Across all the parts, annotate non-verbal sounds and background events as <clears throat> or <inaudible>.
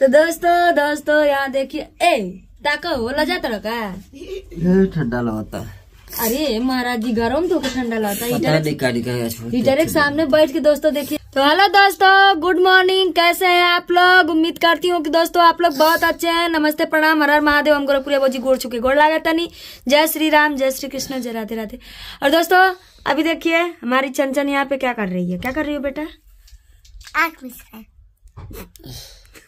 तो दोस्तों दोस्तों यहाँ देखिए ए ताको वो लजा तड़का ठंडा लगता है अरे महाराज जी गरम तो ठंडा लगता है इधर एक सामने बैठ के दोस्तों देखिए तो हेलो दोस्तों गुड मॉर्निंग कैसे हैं आप लोग उम्मीद करती हूँ कि दोस्तों आप लोग बहुत अच्छे हैं नमस्ते प्रणाम हर हर महादेव हम गोरखपुरिया बोजी गोड़ चुके गोड़ था नहीं जय श्री राम जय श्री कृष्ण जय राधे राधे और दोस्तों अभी देखिए हमारी चंचन यहाँ पे क्या कर रही है क्या कर रही हो बेटा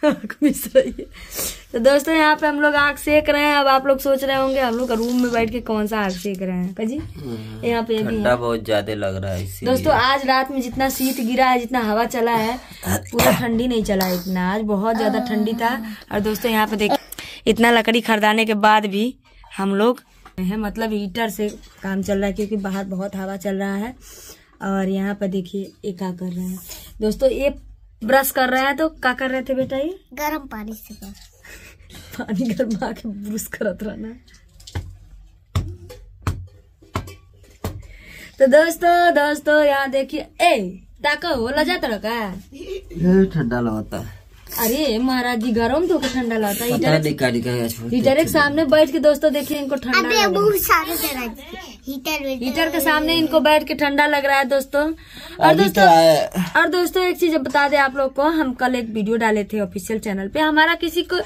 आँख मिस रही है तो दोस्तों यहाँ पे हम लोग आँख सेक रहे हैं अब आप लोग सोच रहे होंगे हम लोग रूम में बैठ के कौन सा आँख सेक रहे हैं कजी हम्म। यहाँ पे ठंडा बहुत ज्यादा लग रहा है इसी दोस्तों आज रात में जितना शीत गिरा है जितना हवा चला है पूरा ठंडी नहीं चला इतना आज बहुत ज्यादा ठंडी था और दोस्तों यहाँ पे देख इतना लकड़ी खरीदाने के बाद भी हम लोग है मतलब हीटर से काम चल रहा है क्योंकि बाहर बहुत हवा चल रहा है और यहाँ पर देखिए ये कर रहे हैं दोस्तों ये ब्रश कर रहे हैं तो क्या कर रहे थे बेटा ये गर्म पानी से कर पानी गर्मा के ब्रश करत रहना तो दोस्तों दोस्तों यहाँ देखिए ए ताको लजा तरह का ठंडा लगता है अरे महाराज जी गर्म तो ठंडा लाता हीटर के सामने बैठ के दोस्तों देखिए इनको ठंडा हीटर के सामने इनको बैठ के ठंडा लग रहा है दोस्तों और दोस्तों तो और दोस्तों एक चीज बता दे आप लोग को हम कल एक वीडियो डाले थे ऑफिशियल चैनल पे हमारा किसी को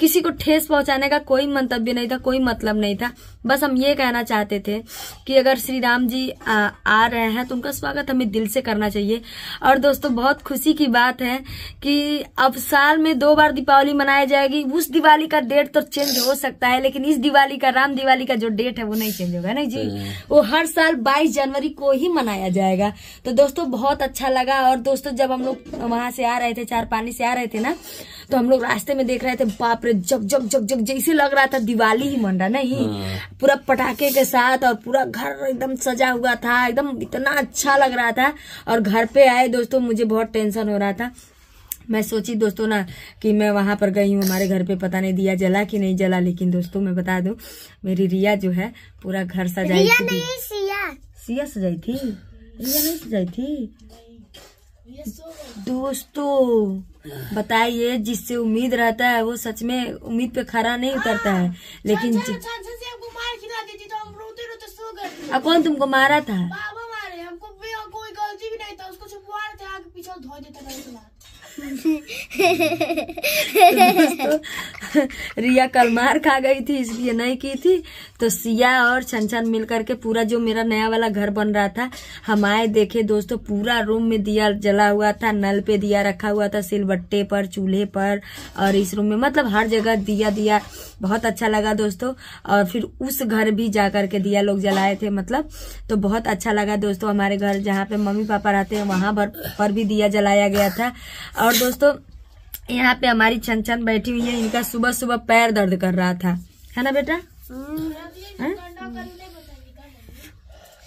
किसी को ठेस पहुंचाने का कोई मंतव्य नहीं था कोई मतलब नहीं था बस हम ये कहना चाहते थे कि अगर श्री राम जी आ, आ रहे हैं तो उनका स्वागत हमें दिल से करना चाहिए और दोस्तों बहुत खुशी की बात है कि अब सा साल में दो बार दीपावली मनाई जाएगी उस दिवाली का डेट तो चेंज हो सकता है लेकिन इस दिवाली का राम दिवाली का जो डेट है वो नहीं चेंज होगा नहीं जी वो हर साल 22 जनवरी को ही मनाया जाएगा तो दोस्तों बहुत अच्छा लगा और दोस्तों जब हम लोग वहां से आ रहे थे चार पानी से आ रहे थे ना तो हम लोग रास्ते में देख रहे थे बाप रे जग जग जग जग जैसे लग रहा था दिवाली ही मन रहा नहीं हाँ। पूरा पटाखे के साथ और पूरा घर एकदम सजा हुआ था एकदम इतना अच्छा लग रहा था और घर पे आए दोस्तों मुझे बहुत टेंशन हो रहा था मैं सोची दोस्तों ना कि मैं वहां पर गई हूँ हमारे घर पे पता नहीं दिया जला कि नहीं जला लेकिन दोस्तों मैं बता दू मेरी रिया जो है पूरा घर सजाई रिया थी नहीं सिया सिया सजाई थी रिया नहीं सजाई थी दोस्तों बताइए जिससे उम्मीद रहता है वो सच में उम्मीद पे खरा नहीं उतरता है हाँ, लेकिन चाँचा, चाँचा तो अब कौन तुमको मारा था बाबा मारे हमको कोई गलती भी नहीं था उसको छुपवा रहे थे आगे पीछे धो देते 嘿嘿嘿嘿嘿嘿。<laughs> रिया कल मार खा गई थी इसलिए नहीं की थी तो सिया और छन छन मिल करके पूरा जो मेरा नया वाला घर बन रहा था हम आए देखे दोस्तों पूरा रूम में दिया जला हुआ था नल पे दिया रखा हुआ था सिलबट्टे पर चूल्हे पर और इस रूम में मतलब हर जगह दिया दिया बहुत अच्छा लगा दोस्तों और फिर उस घर भी जा करके दिया लोग जलाए थे मतलब तो बहुत अच्छा लगा दोस्तों हमारे घर जहाँ पे मम्मी पापा रहते हैं वहाँ पर भी दिया जलाया गया था और दोस्तों यहाँ पे हमारी छन छन बैठी हुई है इनका सुबह सुबह पैर दर्द कर रहा था है ना बेटा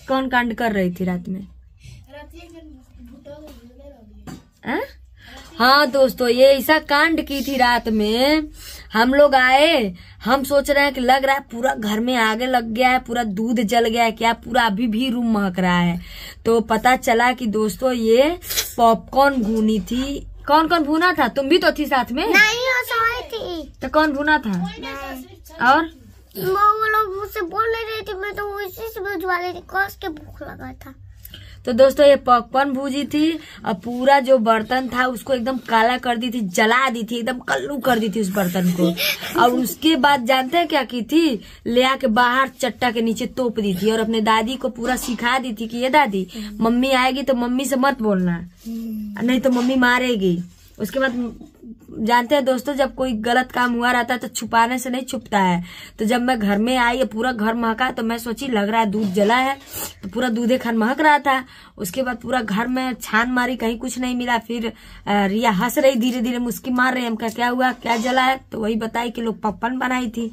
कौन कांड कर रही थी रात में हाँ दोस्तों ये ऐसा कांड की थी रात में हम लोग आए हम सोच रहे हैं कि लग रहा है पूरा घर में आगे लग गया है पूरा दूध जल गया है क्या पूरा अभी भी रूम महक रहा है तो पता चला कि दोस्तों ये पॉपकॉर्न घूनी थी कौन कौन भूना था तुम भी तो थी साथ में नहीं थी तो कौन भूना था और वो लोग मुझसे बोल रहे थे मैं तो उसी से भिजवा रही थी कस के भूख लगा था तो दोस्तों ये पॉपकॉर्न भूजी थी और पूरा जो बर्तन था उसको एकदम काला कर दी थी जला दी थी एकदम कल्लू कर दी थी उस बर्तन को और उसके बाद जानते हैं क्या की थी ले आके बाहर चट्टा के नीचे तोप दी थी और अपने दादी को पूरा सिखा दी थी कि ये दादी मम्मी आएगी तो मम्मी से मत बोलना हम्म। नहीं तो मम्मी मारेगी उसके बाद जानते हैं दोस्तों जब कोई गलत काम हुआ रहता है तो छुपाने से नहीं छुपता है तो जब मैं घर में आई पूरा घर महका तो मैं सोची लग रहा है दूध जला है तो पूरा दूधे खान महक रहा था उसके बाद पूरा घर में छान मारी कहीं कुछ नहीं मिला फिर रिया हंस रही धीरे धीरे मुस्की मार रही हम क्या क्या हुआ क्या जला है तो वही बताई कि लोग पप्पन बनाई थी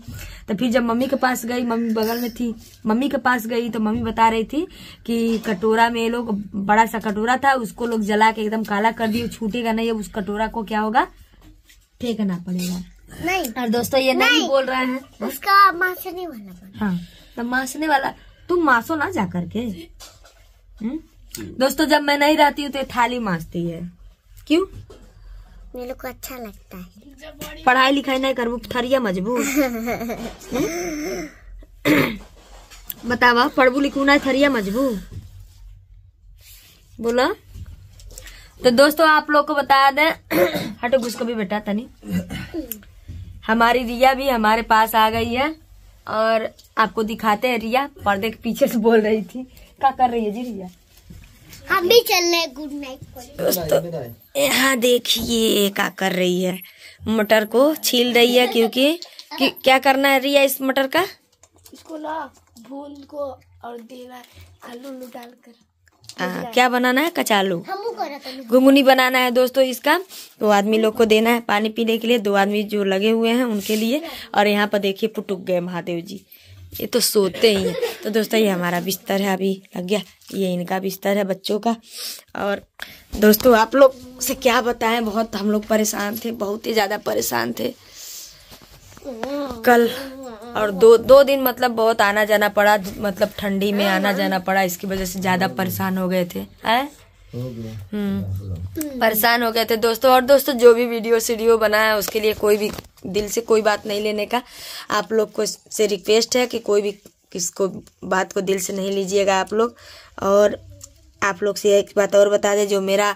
तो फिर जब मम्मी के पास गई मम्मी बगल में थी मम्मी के पास गई तो मम्मी बता रही थी कि कटोरा में लोग बड़ा सा कटोरा था उसको लोग जला के एकदम काला कर दिए छूटेगा नहीं अब उस कटोरा को क्या होगा फेंकना पड़ेगा नहीं और दोस्तों ये नहीं, नहीं बोल रहा है उसका मांसने वाला हाँ तो मांसने वाला तुम मांसो ना जा करके हम्म? दोस्तों जब मैं नहीं रहती हूँ तो थाली मांसती है क्यों मेरे को अच्छा लगता है पढ़ाई लिखाई नहीं करबू थरिया मजबूत हम्म? <coughs> बतावा पढ़बू लिखू ना थरिया मजबूत बोला तो दोस्तों आप लोग को बता दें <clears throat> हटो घुस को भी बेटा तनी हमारी रिया भी हमारे पास आ गई है और आपको दिखाते हैं रिया पर्दे के पीछे से बोल रही थी क्या कर रही है जी रिया हम भी चल रहे गुड नाइट दोस्तों यहाँ देखिए क्या कर रही है मटर को छील रही है क्योंकि क्या करना है रिया इस मटर का इसको ना भून को और देना आलू डालकर क्या बनाना है कचालू घुंगनी बनाना है दोस्तों इसका तो आदमी लोग को देना है पानी पीने के लिए दो आदमी जो लगे हुए हैं उनके लिए और यहाँ पर देखिए पुटुक गए महादेव जी ये तो सोते ही हैं तो दोस्तों ये हमारा बिस्तर है अभी लग गया ये इनका बिस्तर है बच्चों का और दोस्तों आप लोग से क्या बताएं बहुत हम लोग परेशान थे बहुत ही ज़्यादा परेशान थे कल और दो दो दिन मतलब बहुत आना जाना पड़ा मतलब ठंडी में हाँ, आना जाना हाँ। पड़ा इसकी वजह से ज़्यादा परेशान हो गए थे है हम्म। हम्म। परेशान हो गए थे दोस्तों और दोस्तों जो भी वीडियो सीडियो बनाया उसके लिए कोई भी दिल से कोई बात नहीं लेने का आप लोग को से रिक्वेस्ट है कि कोई भी किसको बात को दिल से नहीं लीजिएगा आप लोग और आप लोग से एक बात और बता दें जो मेरा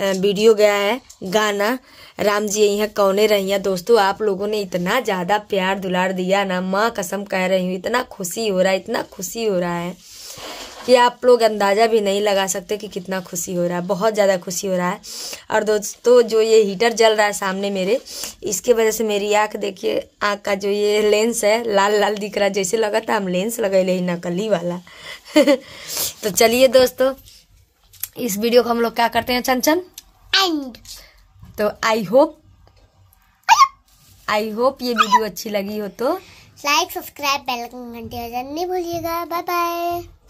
वीडियो गया है गाना राम जी यहाँ कौने रहिया दोस्तों आप लोगों ने इतना ज़्यादा प्यार दुलार दिया ना माँ कसम कह रही हूँ इतना खुशी हो रहा है इतना खुशी हो रहा है कि आप लोग अंदाज़ा भी नहीं लगा सकते कि कितना खुशी हो रहा है बहुत ज़्यादा खुशी हो रहा है और दोस्तों जो ये हीटर जल रहा है सामने मेरे इसके वजह से मेरी आँख देखिए आँख का जो ये लेंस है लाल लाल दिख रहा है जैसे लगा था हम लेंस लगे ले नकली वाला <laughs> तो चलिए दोस्तों इस वीडियो को हम लोग क्या करते हैं चंचन एंड तो आई होप आई होप ये वीडियो अच्छी लगी हो तो लाइक सब्सक्राइब बेल आइकन घंटी नहीं भूलिएगा बाय बाय